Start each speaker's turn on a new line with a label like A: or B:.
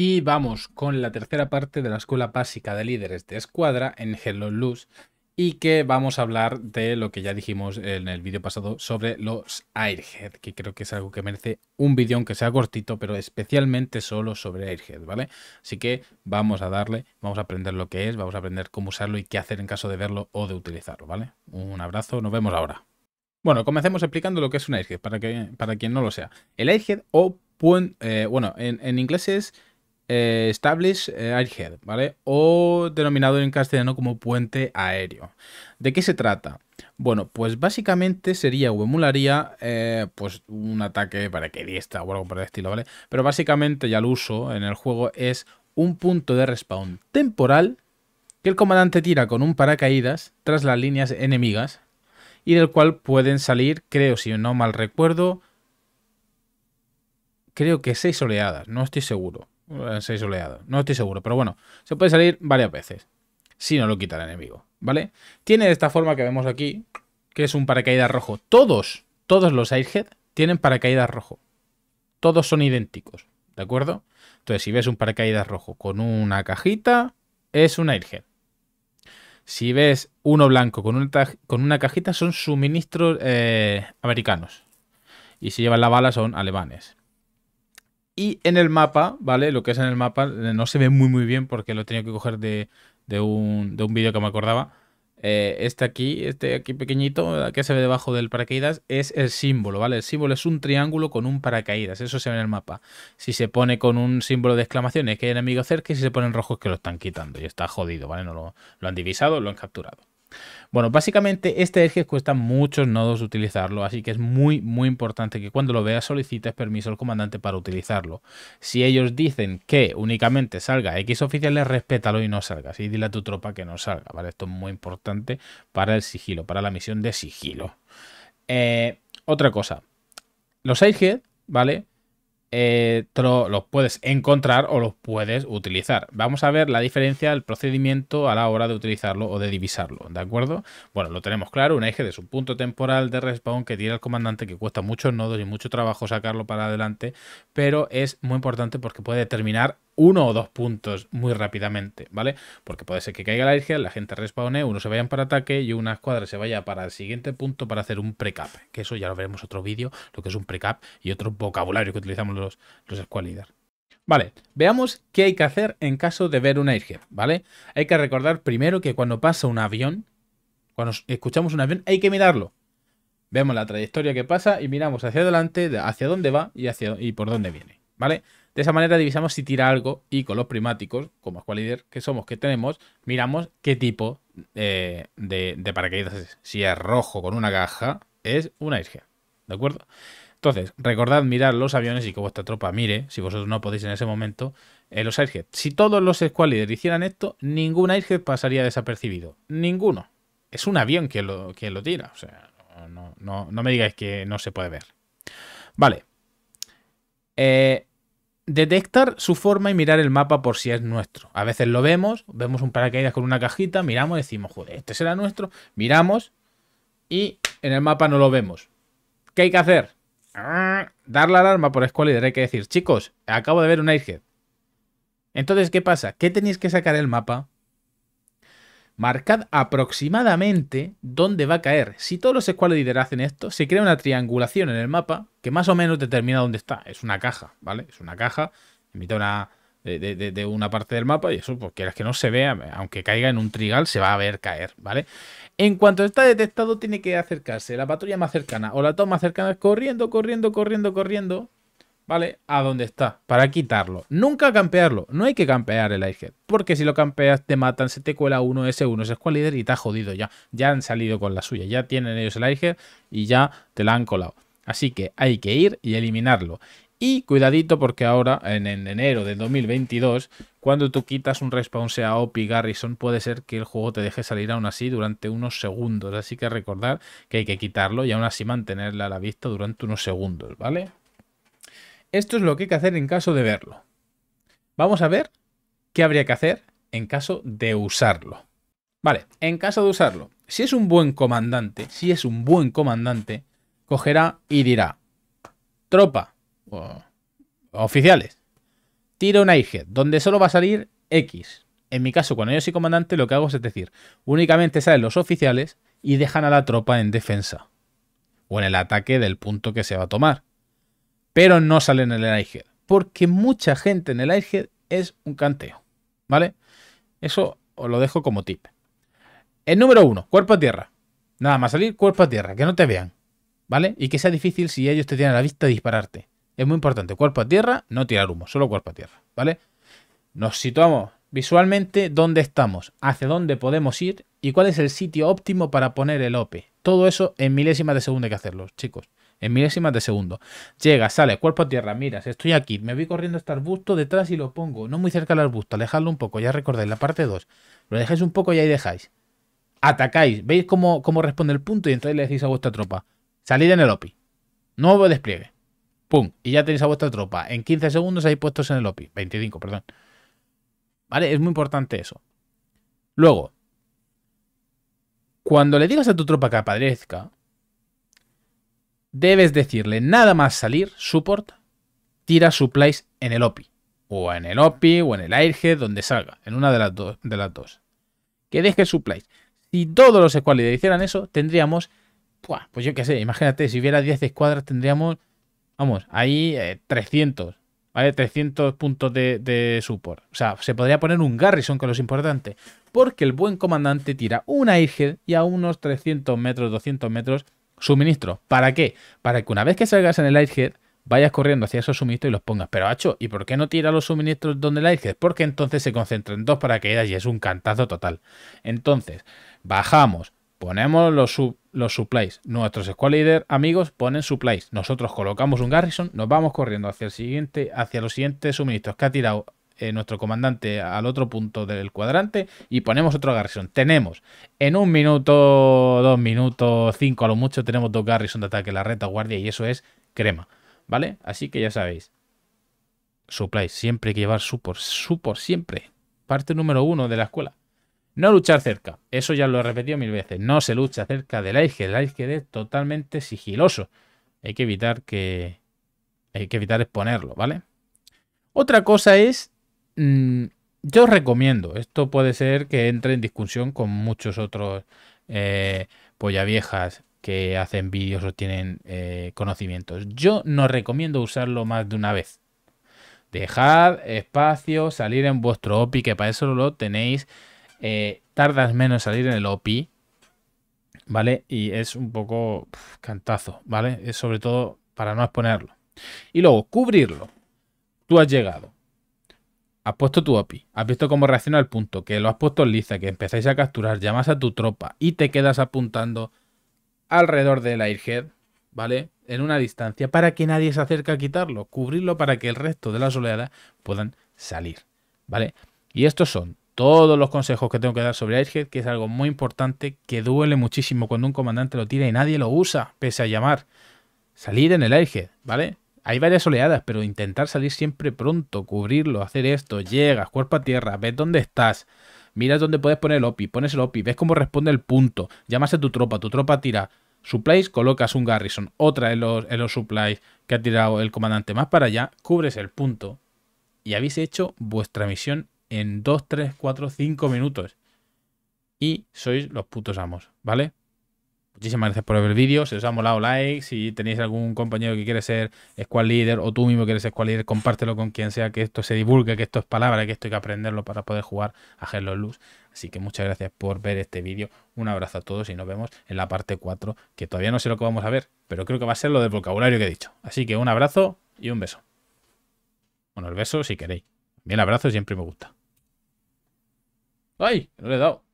A: Y vamos con la tercera parte de la Escuela Básica de Líderes de Escuadra en Hello Luz y que vamos a hablar de lo que ya dijimos en el vídeo pasado sobre los Airhead, que creo que es algo que merece un vídeo aunque sea cortito, pero especialmente solo sobre Airhead, ¿vale? Así que vamos a darle, vamos a aprender lo que es, vamos a aprender cómo usarlo y qué hacer en caso de verlo o de utilizarlo, ¿vale? Un abrazo, nos vemos ahora. Bueno, comencemos explicando lo que es un Airhead, para, que, para quien no lo sea. El Airhead o... Eh, bueno, en, en inglés es eh, Establish eh, Airhead, ¿vale? O denominado en castellano como puente aéreo. ¿De qué se trata? Bueno, pues básicamente sería o emularía eh, pues un ataque para diestra o algo por el estilo, ¿vale? Pero básicamente ya el uso en el juego es un punto de respawn temporal que el comandante tira con un paracaídas tras las líneas enemigas y del cual pueden salir, creo si no mal recuerdo, creo que seis oleadas, no estoy seguro. 6 eh, soleado. No estoy seguro, pero bueno, se puede salir varias veces. Si no lo quita el enemigo, ¿vale? Tiene esta forma que vemos aquí, que es un paracaídas rojo. Todos, todos los Airhead tienen paracaídas rojo. Todos son idénticos, ¿de acuerdo? Entonces, si ves un paracaídas rojo con una cajita, es un Airhead. Si ves uno blanco con, con una cajita, son suministros eh, americanos. Y si llevan la bala, son alemanes. Y en el mapa, ¿vale? Lo que es en el mapa eh, no se ve muy muy bien porque lo he tenido que coger de, un, vídeo que me acordaba. Eh, este aquí, este aquí pequeñito eh, que se ve debajo del paracaídas es el símbolo, ¿vale? El símbolo es un triángulo con un paracaídas, eso se ve en el mapa. Si se pone con un símbolo de exclamación es que hay enemigos cerca y si se pone en rojo es que lo están quitando y está jodido, ¿vale? No lo han divisado, lo han capturado. Bueno, básicamente este eje cuesta muchos nodos utilizarlo, así que es muy muy importante que cuando lo veas solicites permiso al comandante para utilizarlo. Si ellos dicen que únicamente salga X oficiales, respétalo y no salgas Y dile a tu tropa que no salga, ¿vale? Esto es muy importante para el sigilo, para la misión de sigilo. Eh, otra cosa, los ejes, ¿vale? Eh, los puedes encontrar o los puedes utilizar. Vamos a ver la diferencia del procedimiento a la hora de utilizarlo o de divisarlo, ¿de acuerdo? Bueno, lo tenemos claro, un eje de su punto temporal de respawn que tira el comandante, que cuesta muchos nodos y mucho trabajo sacarlo para adelante, pero es muy importante porque puede determinar uno o dos puntos muy rápidamente, ¿vale? Porque puede ser que caiga la Irgia, la gente respawnee, uno se vayan para ataque y una escuadra se vaya para el siguiente punto para hacer un precap. Que eso ya lo veremos otro vídeo, lo que es un precap y otro vocabulario que utilizamos los, los squad Vale, veamos qué hay que hacer en caso de ver una Irgia, ¿vale? Hay que recordar primero que cuando pasa un avión, cuando escuchamos un avión, hay que mirarlo. Vemos la trayectoria que pasa y miramos hacia adelante, hacia dónde va y, hacia, y por dónde viene. ¿vale? De esa manera divisamos si tira algo y con los primáticos, como Squalider que somos, que tenemos, miramos qué tipo eh, de, de, paracaídas es. Si es rojo con una caja, es un airhead, ¿de acuerdo? Entonces, recordad mirar los aviones y que vuestra tropa mire, si vosotros no podéis en ese momento, eh, los airhead. Si todos los Squalider hicieran esto, ningún airhead pasaría desapercibido. Ninguno. Es un avión quien lo, lo tira. O sea, no, no me digáis que no se puede ver. Vale. Eh, detectar su forma y mirar el mapa por si es nuestro. A veces lo vemos, vemos un paracaídas con una cajita, miramos y decimos, joder, este será nuestro, miramos y en el mapa no lo vemos. ¿Qué hay que hacer? Dar la alarma por y hay que decir, chicos, acabo de ver un Airhead. Entonces, ¿qué pasa? ¿Qué tenéis que sacar el mapa marcad aproximadamente dónde va a caer. Si todos los squad hacen esto, se crea una triangulación en el mapa que más o menos determina dónde está. Es una caja, ¿vale? Es una caja, emite una, de, una parte del mapa y eso, pues quieras que no se vea, aunque caiga en un trigal, se va a ver caer, ¿vale? En cuanto está detectado, tiene que acercarse la patrulla más cercana o la toma más cercana, corriendo, corriendo, corriendo, corriendo, ¿vale? A dónde está, para quitarlo. Nunca campearlo, no hay que campear el Icehead, porque si lo campeas te matan, se te cuela uno ese, uno ese líder y te ha jodido ya. Ya han salido con la suya, ya tienen ellos el Icehead y ya te la han colado. Así que hay que ir y eliminarlo. Y cuidadito porque ahora, en, enero de 2022, cuando tú quitas un respawn sea opi Garrison, puede ser que el juego te deje salir aún así durante unos segundos. Así que recordar que hay que quitarlo y aún así mantenerla a la vista durante unos segundos, ¿vale? Esto es lo que hay que hacer en caso de verlo. Vamos a ver qué habría que hacer en caso de usarlo. Vale, en caso de usarlo, si es un buen comandante, si es un buen comandante, cogerá y dirá, tropa, oficiales, tira una IG, donde solo va a salir X. En mi caso, cuando yo soy comandante, lo que hago es decir, únicamente salen los oficiales y dejan a la tropa en defensa o en el ataque del punto que se va a tomar pero no salen en el Airhead. Porque mucha gente en el Airhead es un canteo. ¿Vale? Eso os lo dejo como tip. El número uno, cuerpo a tierra. Nada más salir, cuerpo a tierra, que no te vean. ¿Vale? Y que sea difícil si ellos te tienen a la vista dispararte. Es muy importante, cuerpo a tierra, no tirar humo, solo cuerpo a tierra. ¿Vale? Nos situamos visualmente dónde estamos, hacia dónde podemos ir y cuál es el sitio óptimo para poner el OPE. Todo eso en milésimas de segundo hay que hacerlo, chicos en milésimas de segundo. Llega, sale, cuerpo a tierra, miras, estoy aquí, me voy corriendo hasta el arbusto detrás y lo pongo, no muy cerca del arbusto, alejadlo un poco, ya recordáis la parte 2, lo dejáis un poco y ahí dejáis. Atacáis, veis cómo, cómo responde el punto y entráis y le decís a vuestra tropa, salid en el OPI, nuevo despliegue, pum, y ya tenéis a vuestra tropa, en 15 segundos ahí puestos en el OPI, 25, perdón. ¿Vale? Es muy importante eso. Luego, cuando le digas a tu tropa que aparezca, debes decirle nada más salir, support, tira supplies en el OPI. O en el OPI o en el Airhead, donde salga. En una de las, de las dos. Que deje supplies. Si todos los escuadriles hicieran eso, tendríamos... Pues yo qué sé, imagínate, si hubiera 10 escuadras tendríamos... Vamos, ahí 300. Eh, ¿Vale? 300 puntos de, de, support. O sea, se podría poner un Garrison, que es lo importante. Porque el buen comandante tira un Airhead y a unos 300 metros, 200 metros suministro ¿Para qué? Para que una vez que salgas en el Lighthead, vayas corriendo hacia esos suministros y los pongas. Pero, hacho, ¿y por qué no tira los suministros donde Lighthead? Porque entonces se concentran en dos paracaídas y es un cantazo total. Entonces, bajamos, ponemos los, los supplies. Nuestros squad leader amigos ponen supplies. Nosotros colocamos un garrison, nos vamos corriendo hacia el siguiente, hacia los siguientes suministros que ha tirado eh, nuestro comandante al otro punto del cuadrante y ponemos otro Garrison. Tenemos en un minuto, dos minutos, cinco a lo mucho, tenemos dos Garrison de ataque en la retaguardia y eso es crema, ¿vale? Así que ya sabéis. Supply, siempre hay que llevar supor, supor, siempre. Parte número uno de la escuela. No luchar cerca, eso ya lo he repetido mil veces. No se lucha cerca del Ice el Ice es totalmente sigiloso. Hay que evitar que. Hay que evitar exponerlo, ¿vale? Otra cosa es Mm, yo recomiendo, esto puede ser que entre en discusión con muchos otros eh, polla viejas que hacen vídeos o tienen eh, conocimientos. Yo no recomiendo usarlo más de una vez. Dejad espacio, salir en vuestro OPI, que para eso lo tenéis. Eh, tardas menos salir en el OPI, ¿vale? Y es un poco cantazo, ¿vale? Es sobre todo para no exponerlo. Y luego, cubrirlo. Tú has llegado has puesto tu OPI, has visto cómo reacciona el punto, que lo has puesto en liza, que empezáis a capturar, llamas a tu tropa y te quedas apuntando alrededor del airhead, ¿vale? En una distancia para que nadie se acerque a quitarlo, cubrirlo para que el resto de las oleadas puedan salir, ¿vale? Y estos son todos los consejos que tengo que dar sobre Airhead, que es algo muy importante, que duele muchísimo cuando un comandante lo tira y nadie lo usa, pese a llamar. Salir en el Airhead, ¿vale? Hay varias oleadas, pero intentar salir siempre pronto, cubrirlo, hacer esto, llegas, cuerpo a tierra, ves dónde estás, miras dónde puedes poner el OPI, pones el OPI, ves cómo responde el punto, llamas a tu tropa, tu tropa tira supplies, colocas un garrison, otra en los, en supplies que ha tirado el comandante más para allá, cubres el punto y habéis hecho vuestra misión en 2, 3, 4, 5 minutos. Y sois los putos amos, ¿vale? Muchísimas gracias por ver el vídeo. Si os ha molado, like. Si tenéis algún compañero que quiere ser squad leader o tú mismo quieres ser squad leader, compártelo con quien sea, que esto se divulgue, que esto es palabra, que esto hay que aprenderlo para poder jugar a Hello Luz. Así que muchas gracias por ver este vídeo. Un abrazo a todos y nos vemos en la parte 4, que todavía no sé lo que vamos a ver, pero creo que va a ser lo del vocabulario que he dicho. Así que un abrazo y un beso. Bueno, el beso si queréis. Bien, abrazo siempre me gusta. ¡Ay! No le he dado.